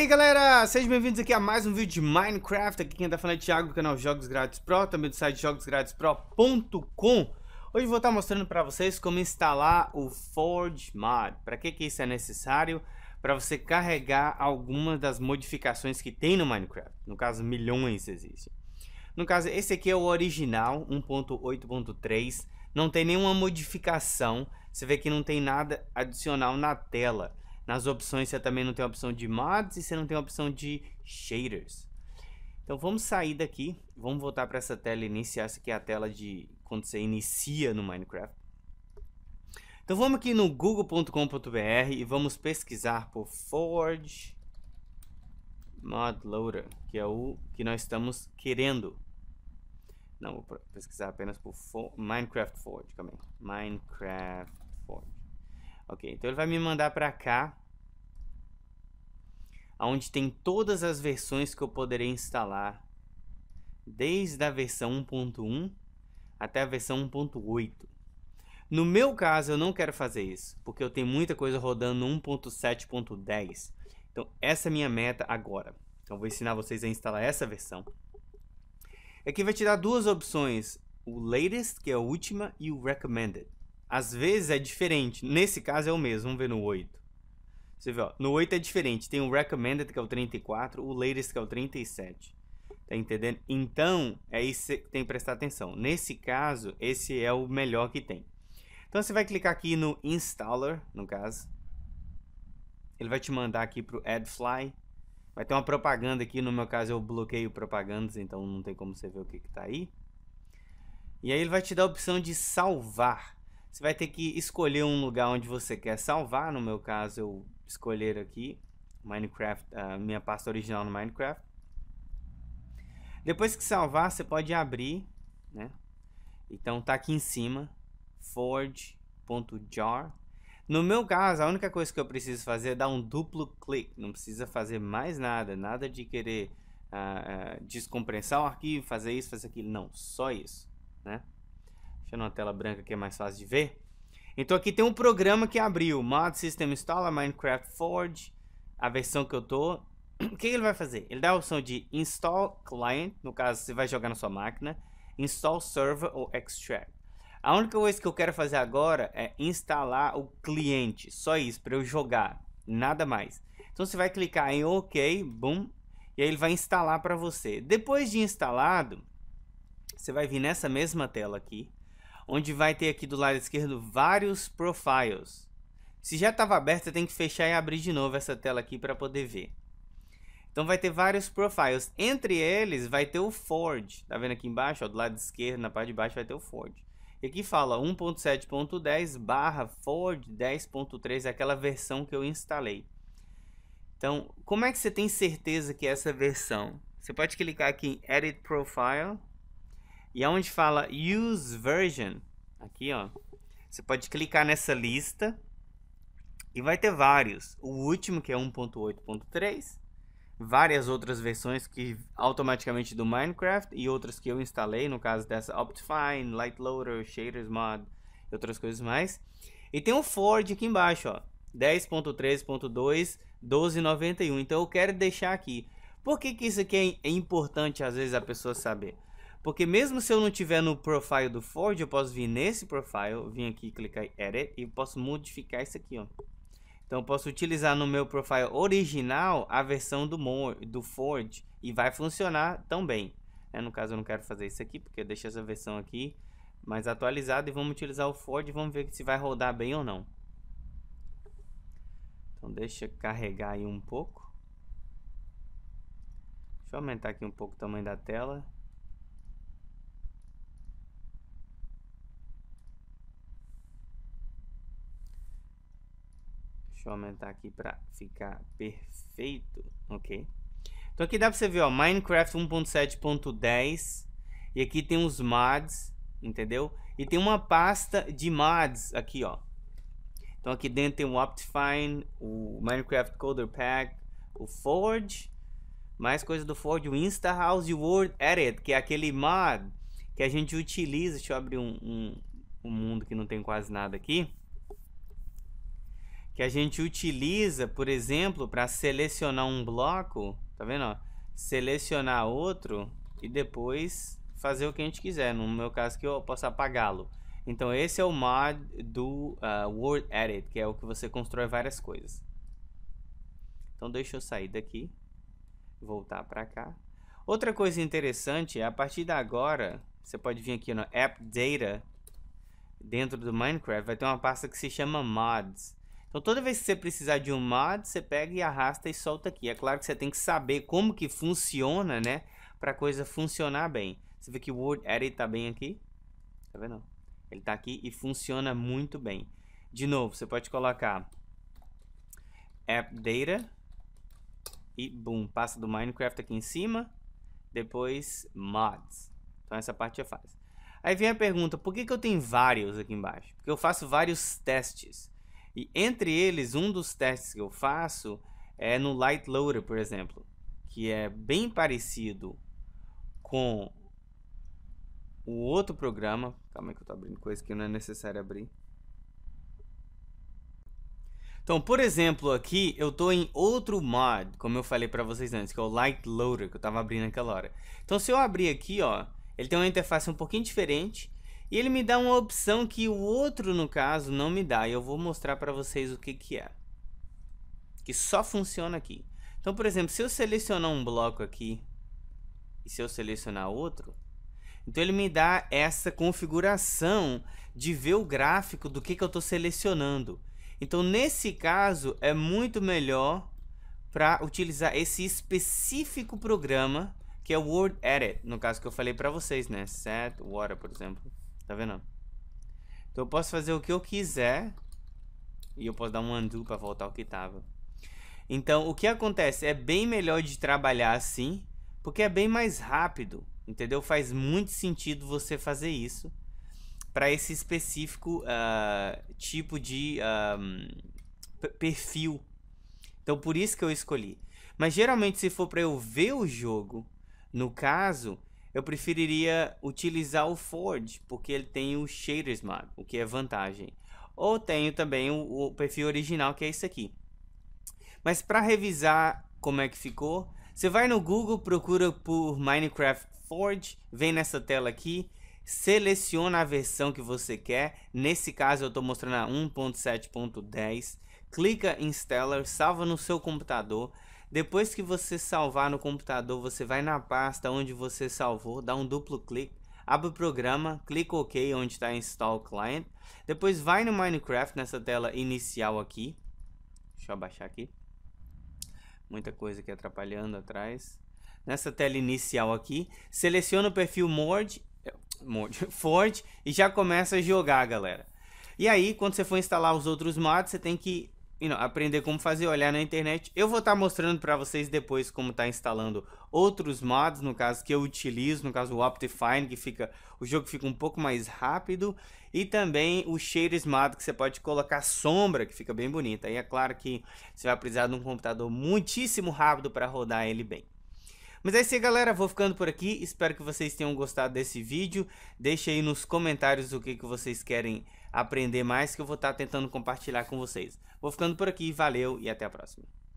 aí galera, sejam bem-vindos aqui a mais um vídeo de Minecraft, aqui quem tá falando é Thiago do canal Jogos Grátis Pro, também do site jogosgratispro.com Hoje vou estar mostrando para vocês como instalar o Forge Mod, para que que isso é necessário? Para você carregar algumas das modificações que tem no Minecraft, no caso milhões existem No caso esse aqui é o original, 1.8.3, não tem nenhuma modificação, você vê que não tem nada adicional na tela nas opções você também não tem a opção de mods e você não tem a opção de shaders. Então vamos sair daqui, vamos voltar para essa tela inicial, essa aqui é a tela de quando você inicia no Minecraft. Então vamos aqui no google.com.br e vamos pesquisar por Forge Mod Loader, que é o que nós estamos querendo. Não, vou pesquisar apenas por For Minecraft Forge, calma aí. Minecraft Forge. Ok, então ele vai me mandar para cá onde tem todas as versões que eu poderei instalar, desde a versão 1.1 até a versão 1.8. No meu caso, eu não quero fazer isso, porque eu tenho muita coisa rodando no 1.7.10. Então, essa é a minha meta agora. Então, vou ensinar vocês a instalar essa versão. Aqui é vai te dar duas opções, o latest, que é a última, e o recommended. Às vezes é diferente, nesse caso é o mesmo, vamos ver no 8. Você vê, ó, no 8 é diferente. Tem o recommended, que é o 34, o latest, que é o 37. Tá entendendo? Então, é isso que tem que prestar atenção. Nesse caso, esse é o melhor que tem. Então, você vai clicar aqui no installer, no caso. Ele vai te mandar aqui pro AdFly. Vai ter uma propaganda aqui, no meu caso eu bloqueio propagandas, então não tem como você ver o que está aí. E aí ele vai te dar a opção de salvar. Você vai ter que escolher um lugar onde você quer salvar. No meu caso, eu escolher aqui Minecraft, a minha pasta original no Minecraft. Depois que salvar, você pode abrir, né? Então tá aqui em cima, forge.jar. No meu caso, a única coisa que eu preciso fazer é dar um duplo clique. Não precisa fazer mais nada, nada de querer uh, uh, descompressar o arquivo, fazer isso, fazer aquilo. Não, só isso, né? Deixando uma tela branca que é mais fácil de ver. Então aqui tem um programa que abriu. Mod System Installer, Minecraft Forge. A versão que eu tô. O que ele vai fazer? Ele dá a opção de Install Client. No caso, você vai jogar na sua máquina. Install Server ou Extract. A única coisa que eu quero fazer agora é instalar o cliente. Só isso, para eu jogar. Nada mais. Então você vai clicar em OK, boom, e aí ele vai instalar para você. Depois de instalado, você vai vir nessa mesma tela aqui onde vai ter aqui do lado esquerdo vários profiles. Se já estava aberto, você tem que fechar e abrir de novo essa tela aqui para poder ver. Então vai ter vários profiles. Entre eles vai ter o Ford. Tá vendo aqui embaixo? Ó, do lado esquerdo, na parte de baixo, vai ter o Ford. E aqui fala 1.7.10 barra Ford 10.3, é aquela versão que eu instalei. Então, como é que você tem certeza que é essa versão? Você pode clicar aqui em Edit Profile. E aonde fala Use Version, aqui ó, você pode clicar nessa lista e vai ter vários. O último que é 1.8.3, várias outras versões que automaticamente do Minecraft e outras que eu instalei, no caso dessa Optifine, Lightloader, Shaders Mod e outras coisas mais. E tem o Ford aqui embaixo, ó, 10.3.2, 12.91. Então eu quero deixar aqui. Por que, que isso aqui é importante às vezes a pessoa saber? Porque mesmo se eu não tiver no profile do Ford, eu posso vir nesse profile, vir aqui, clicar em Edit e posso modificar isso aqui, ó. Então eu posso utilizar no meu profile original a versão do, do Ford e vai funcionar também. Né? No caso eu não quero fazer isso aqui porque deixa essa versão aqui mais atualizada e vamos utilizar o Ford e vamos ver se vai rodar bem ou não. Então deixa carregar aí um pouco. Deixa eu aumentar aqui um pouco o tamanho da tela. Deixa eu aumentar aqui para ficar perfeito, ok? Então aqui dá para você ver, ó, Minecraft 1.7.10 e aqui tem os mods, entendeu? E tem uma pasta de mods aqui, ó. Então aqui dentro tem o Optifine, o Minecraft Coder Pack, o Forge, mais coisa do Forge, o Insta House e o Word Edit, que é aquele mod que a gente utiliza. Deixa eu abrir um, um, um mundo que não tem quase nada aqui que a gente utiliza, por exemplo, para selecionar um bloco, tá vendo? Selecionar outro e depois fazer o que a gente quiser. No meu caso que eu posso apagá-lo. Então esse é o mod do uh, Word Edit, que é o que você constrói várias coisas. Então deixa eu sair daqui, voltar para cá. Outra coisa interessante, é a partir de agora, você pode vir aqui no App Data, dentro do Minecraft, vai ter uma pasta que se chama Mods. Então toda vez que você precisar de um mod, você pega e arrasta e solta aqui. É claro que você tem que saber como que funciona, né? Pra coisa funcionar bem. Você vê que o Word Edit tá bem aqui. Tá vendo? Ele tá aqui e funciona muito bem. De novo, você pode colocar App Data e boom, passa do Minecraft aqui em cima. Depois Mods. Então essa parte já é faz. Aí vem a pergunta, por que, que eu tenho vários aqui embaixo? Porque eu faço vários testes. E entre eles, um dos testes que eu faço é no Light Loader, por exemplo, que é bem parecido com o outro programa. Calma aí que eu tô abrindo coisa que não é necessário abrir. Então, por exemplo, aqui eu estou em outro mod, como eu falei para vocês antes, que é o Light Loader, que eu estava abrindo naquela hora. Então, se eu abrir aqui, ó, ele tem uma interface um pouquinho diferente. E ele me dá uma opção que o outro, no caso, não me dá. E eu vou mostrar para vocês o que, que é. Que só funciona aqui. Então, por exemplo, se eu selecionar um bloco aqui e se eu selecionar outro, então ele me dá essa configuração de ver o gráfico do que, que eu estou selecionando. Então, nesse caso, é muito melhor para utilizar esse específico programa que é o Word Edit, no caso que eu falei para vocês, né? Set, water, por exemplo. Tá vendo? Então eu posso fazer o que eu quiser. E eu posso dar um undo para voltar ao que tava. Então, o que acontece? É bem melhor de trabalhar assim, porque é bem mais rápido, entendeu? Faz muito sentido você fazer isso para esse específico uh, tipo de um, ah, perfil. Então, por isso que eu escolhi. Mas geralmente, se for para eu ver o jogo, no caso, eu preferiria utilizar o Ford, porque ele tem o Shader Smart, o que é vantagem. Ou tenho também o, o perfil original, que é esse aqui. Mas para revisar como é que ficou, você vai no Google, procura por Minecraft Forge, vem nessa tela aqui, seleciona a versão que você quer. Nesse caso eu estou mostrando a 1.7.10. Clica em Stellar, salva no seu computador. Depois que você salvar no computador, você vai na pasta onde você salvou, dá um duplo clique, abre o programa, clica OK onde está Install Client, depois vai no Minecraft nessa tela inicial aqui, deixa eu abaixar aqui, muita coisa aqui atrapalhando atrás, nessa tela inicial aqui, seleciona o perfil Mord, eh, Mord e já começa a jogar galera. E aí, quando você for instalar os outros mods, você tem que you know, aprender como fazer, olhar na internet. Eu vou estar tá mostrando para vocês depois como está instalando outros mods, no caso que eu utilizo, no caso o Optifine, que fica o jogo fica um pouco mais rápido, e também o Shaders Mod, que você pode colocar sombra, que fica bem bonita. E é claro que você vai precisar de um computador muitíssimo rápido para rodar ele bem. Mas é isso aí galera, vou ficando por aqui, espero que vocês tenham gostado desse vídeo, deixe aí nos comentários o que, que vocês querem aprender mais que eu vou estar tá tentando compartilhar com vocês. Vou ficando por aqui, valeu e até a próxima.